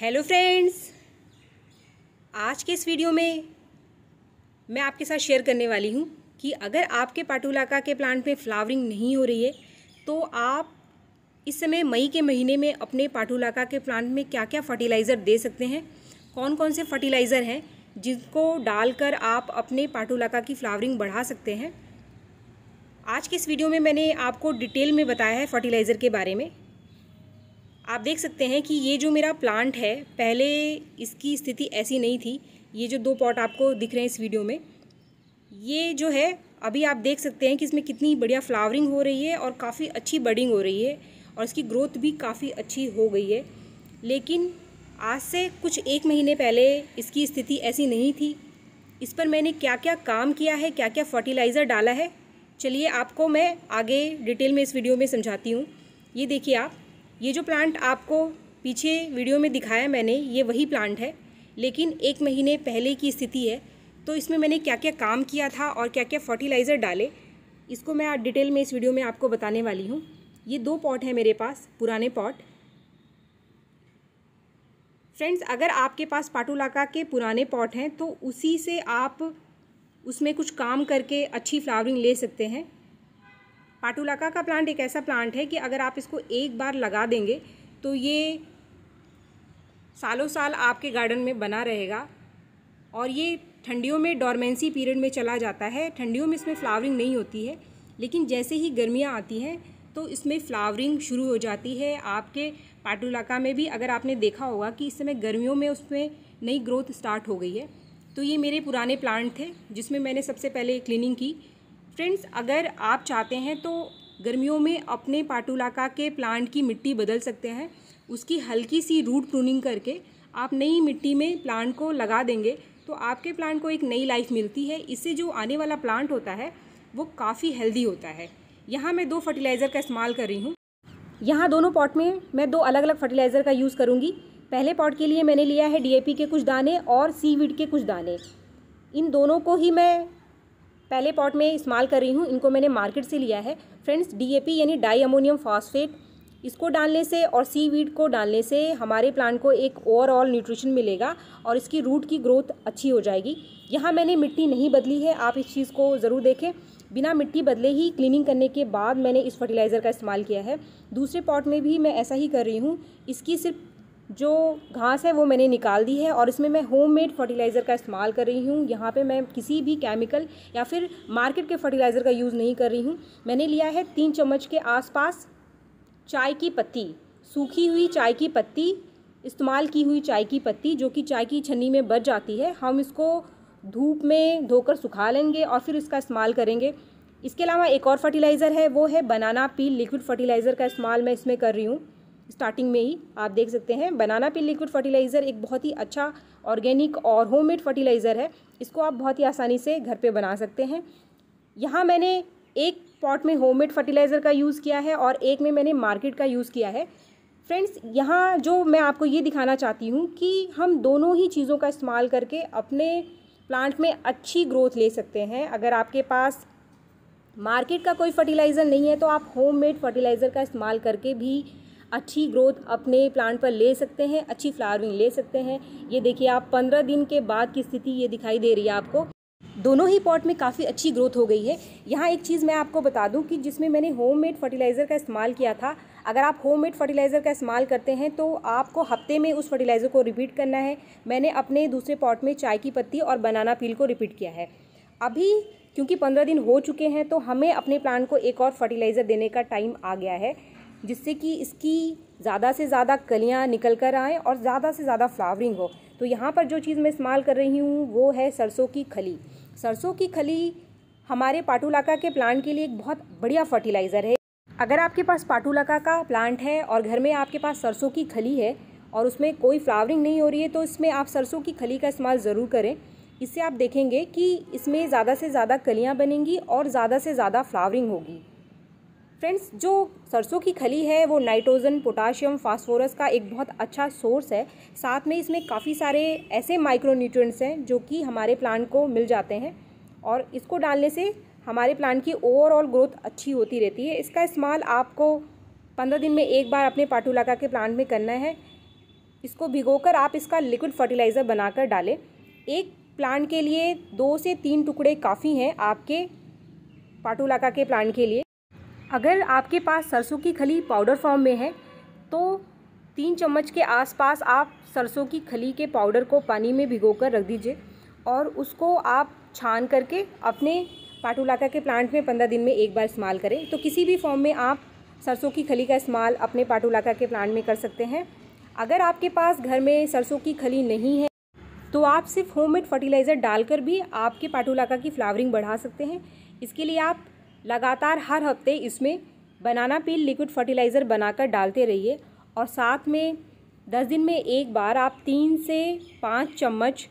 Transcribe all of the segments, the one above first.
hello friends आज के इस वीडियो में मैं आपके साथ शेयर करने वाली हूँ कि अगर आपके पाटुलाका के प्लांट में फ्लावरिंग नहीं हो रही है तो आप इस समय मई के महीने में अपने पाटुलाका के प्लांट में क्या क्या फर्टिलाइज़र दे सकते हैं कौन कौन से फर्टिलाइज़र हैं जिनको डालकर आप अपने पाटुलाका की फ्लावरिंग बढ़ा सकते हैं आज के इस वीडियो में मैंने आपको डिटेल में बताया है फर्टिलाइज़र के बारे में आप देख सकते हैं कि ये जो मेरा प्लांट है पहले इसकी स्थिति ऐसी नहीं थी ये जो दो पॉट आपको दिख रहे हैं इस वीडियो में ये जो है अभी आप देख सकते हैं कि इसमें कितनी बढ़िया फ्लावरिंग हो रही है और काफ़ी अच्छी बडिंग हो रही है और इसकी ग्रोथ भी काफ़ी अच्छी हो गई है लेकिन आज से कुछ एक महीने पहले इसकी स्थिति ऐसी नहीं थी इस पर मैंने क्या क्या काम किया है क्या क्या फर्टिलाइज़र डाला है चलिए आपको मैं आगे डिटेल में इस वीडियो में समझाती हूँ ये देखिए आप ये जो प्लांट आपको पीछे वीडियो में दिखाया मैंने ये वही प्लांट है लेकिन एक महीने पहले की स्थिति है तो इसमें मैंने क्या क्या काम किया था और क्या क्या फर्टिलाइज़र डाले इसको मैं डिटेल में इस वीडियो में आपको बताने वाली हूँ ये दो पॉट है मेरे पास पुराने पॉट फ्रेंड्स अगर आपके पास पाटुलाका के पुराने पॉट हैं तो उसी से आप उसमें कुछ काम करके अच्छी फ्लावरिंग ले सकते हैं पाटुलाका का प्लांट एक ऐसा प्लांट है कि अगर आप इसको एक बार लगा देंगे तो ये सालों साल आपके गार्डन में बना रहेगा और ये ठंडियों में डॉर्मेंसी पीरियड में चला जाता है ठंडियों में इसमें फ्लावरिंग नहीं होती है लेकिन जैसे ही गर्मियाँ आती हैं तो इसमें फ्लावरिंग शुरू हो जाती है आपके पाटुलाका में भी अगर आपने देखा होगा कि इस समय गर्मियों में उसमें नई ग्रोथ स्टार्ट हो गई है तो ये मेरे पुराने प्लांट थे जिसमें मैंने सबसे पहले क्लीनिंग की फ्रेंड्स अगर आप चाहते हैं तो गर्मियों में अपने पाटुलाका के प्लांट की मिट्टी बदल सकते हैं उसकी हल्की सी रूट प्रूनिंग करके आप नई मिट्टी में प्लांट को लगा देंगे तो आपके प्लांट को एक नई लाइफ मिलती है इससे जो आने वाला प्लांट होता है वो काफ़ी हेल्दी होता है यहाँ मैं दो फर्टिलाइज़र का इस्तेमाल कर रही हूँ यहाँ दोनों पॉट में मैं दो अलग अलग फर्टिलाइज़र का यूज़ करूँगी पहले पॉट के लिए मैंने लिया है डीएपी के कुछ दाने और सीवीड के कुछ दाने इन दोनों को ही मैं पहले पॉट में इस्तेमाल कर रही हूँ इनको मैंने मार्केट से लिया है फ्रेंड्स डी यानी डाई अमोनियम फॉस्फेट इसको डालने से और सी वीड को डालने से हमारे प्लांट को एक ओवरऑल न्यूट्रिशन मिलेगा और इसकी रूट की ग्रोथ अच्छी हो जाएगी यहाँ मैंने मिट्टी नहीं बदली है आप इस चीज़ को ज़रूर देखें बिना मिट्टी बदले ही क्लीनिंग करने के बाद मैंने इस फर्टिलाइज़र का इस्तेमाल किया है दूसरे पॉट में भी मैं ऐसा ही कर रही हूँ इसकी सिर्फ जो घास है वो मैंने निकाल दी है और इसमें मैं होममेड फर्टिलाइज़र का इस्तेमाल कर रही हूँ यहाँ पे मैं किसी भी केमिकल या फिर मार्केट के फर्टिलाइज़र का यूज़ नहीं कर रही हूँ मैंने लिया है तीन चम्मच के आसपास चाय की पत्ती सूखी हुई चाय की पत्ती इस्तेमाल की हुई चाय की पत्ती जो कि चाय की छन्नी में बच जाती है हम इसको धूप में धोकर सुखा लेंगे और फिर इसका इस्तेमाल करेंगे इसके अलावा एक और फर्टिलाइज़र है वो है बनाना पील लिक्विड फर्टिलाइज़र का इस्तेमाल मैं इसमें कर रही हूँ स्टार्टिंग में ही आप देख सकते हैं बनाना पिल लिक्विड फर्टिलाइज़र एक बहुत ही अच्छा ऑर्गेनिक और होममेड फर्टिलाइज़र है इसको आप बहुत ही आसानी से घर पे बना सकते हैं यहाँ मैंने एक पॉट में होममेड फर्टिलाइज़र का यूज़ किया है और एक में मैंने मार्केट का यूज़ किया है फ्रेंड्स यहाँ जो मैं आपको ये दिखाना चाहती हूँ कि हम दोनों ही चीज़ों का इस्तेमाल करके अपने प्लांट में अच्छी ग्रोथ ले सकते हैं अगर आपके पास मार्केट का कोई फर्टिलाइज़र नहीं है तो आप होममेड फर्टिलाइज़र का इस्तेमाल करके भी अच्छी ग्रोथ अपने प्लांट पर ले सकते हैं अच्छी फ्लावरिंग ले सकते हैं ये देखिए आप पंद्रह दिन के बाद की स्थिति ये दिखाई दे रही है आपको दोनों ही पॉट में काफ़ी अच्छी ग्रोथ हो गई है यहाँ एक चीज़ मैं आपको बता दूँ कि जिसमें मैंने होम मेड फर्टिलाइज़र का इस्तेमाल किया था अगर आप होम मेड फर्टिलाइज़र का इस्तेमाल करते हैं तो आपको हफ्ते में उस फर्टिलाइज़र को रिपीट करना है मैंने अपने दूसरे पॉट में चाय की पत्ती और बनाना पील को रिपीट किया है अभी क्योंकि पंद्रह दिन हो चुके हैं तो हमें अपने प्लांट को एक और फर्टिलाइज़र देने का टाइम आ गया है जिससे कि इसकी ज़्यादा से ज़्यादा कलियाँ निकल कर आएँ और ज़्यादा से ज़्यादा फ्लावरिंग हो तो यहाँ पर जो चीज़ मैं इस्तेमाल कर रही हूँ वो है सरसों की खली सरसों की खली हमारे पाटुलाका के प्लांट के लिए एक बहुत बढ़िया फर्टिलाइज़र है अगर आपके पास पाटुलाका का प्लांट है और घर में आपके पास सरसों की खली है और उसमें कोई फ्लावरिंग नहीं हो रही है तो इसमें आप सरसों की खली का इस्तेमाल ज़रूर करें इससे आप देखेंगे कि इसमें ज़्यादा से ज़्यादा कलियाँ बनेंगी और ज़्यादा से ज़्यादा फ्लावरिंग होगी फ्रेंड्स जो सरसों की खली है वो नाइट्रोजन पोटाशियम फास्फोरस का एक बहुत अच्छा सोर्स है साथ में इसमें काफ़ी सारे ऐसे माइक्रो न्यूट्रिएंट्स हैं जो कि हमारे प्लांट को मिल जाते हैं और इसको डालने से हमारे प्लांट की ओवरऑल ग्रोथ अच्छी होती रहती है इसका इस्तेमाल आपको पंद्रह दिन में एक बार अपने पाटूलाका के प्लांट में करना है इसको भिगोकर आप इसका लिक्विड फर्टिलाइज़र बनाकर डालें एक प्लांट के लिए दो से तीन टुकड़े काफ़ी हैं आपके पाटूलाका के प्लांट के लिए अगर आपके पास सरसों की खली पाउडर फॉर्म में है तो तीन चम्मच के आसपास आप सरसों की खली के पाउडर को पानी में भिगोकर रख दीजिए और उसको आप छान करके अपने पाटुलाका के प्लांट में पंद्रह दिन में एक बार इस्तेमाल करें तो किसी भी फॉर्म में आप सरसों की खली का इस्तेमाल अपने पाटुलाका के प्लांट में कर सकते हैं अगर आपके पास घर में सरसों की खली नहीं है तो आप सिर्फ होममेड फर्टिलाइज़र डालकर भी आपके पाटुलाका की फ्लावरिंग बढ़ा सकते हैं इसके लिए आप लगातार हर हफ्ते इसमें बनाना पील लिक्विड फर्टिलाइज़र बनाकर डालते रहिए और साथ में दस दिन में एक बार आप तीन से पाँच चम्मच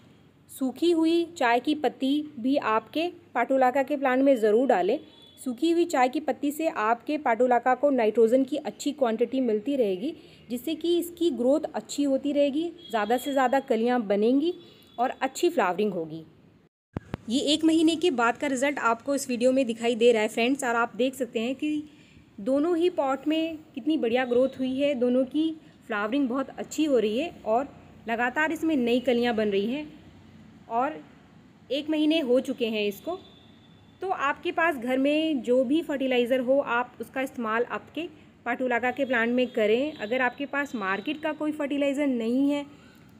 सूखी हुई चाय की पत्ती भी आपके पाटोलाका के प्लांट में ज़रूर डालें सूखी हुई चाय की पत्ती से आपके पाटोलाका को नाइट्रोजन की अच्छी क्वांटिटी मिलती रहेगी जिससे कि इसकी ग्रोथ अच्छी होती रहेगी ज़्यादा से ज़्यादा कलियाँ बनेंगी और अच्छी फ्लावरिंग होगी ये एक महीने के बाद का रिज़ल्ट आपको इस वीडियो में दिखाई दे रहा है फ्रेंड्स और आप देख सकते हैं कि दोनों ही पॉट में कितनी बढ़िया ग्रोथ हुई है दोनों की फ्लावरिंग बहुत अच्छी हो रही है और लगातार इसमें नई कलियाँ बन रही हैं और एक महीने हो चुके हैं इसको तो आपके पास घर में जो भी फर्टिलाइज़र हो आप उसका इस्तेमाल आपके पाटुलागा के प्लांट में करें अगर आपके पास मार्केट का कोई फर्टिलाइज़र नहीं है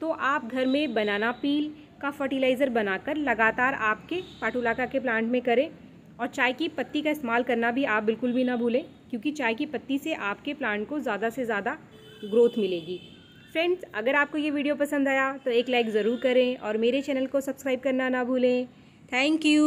तो आप घर में बनाना पील का फर्टिलाइज़र बनाकर लगातार आपके पाटुलाका के प्लांट में करें और चाय की पत्ती का इस्तेमाल करना भी आप बिल्कुल भी ना भूलें क्योंकि चाय की पत्ती से आपके प्लांट को ज़्यादा से ज़्यादा ग्रोथ मिलेगी फ्रेंड्स अगर आपको ये वीडियो पसंद आया तो एक लाइक ज़रूर करें और मेरे चैनल को सब्सक्राइब करना ना भूलें थैंक यू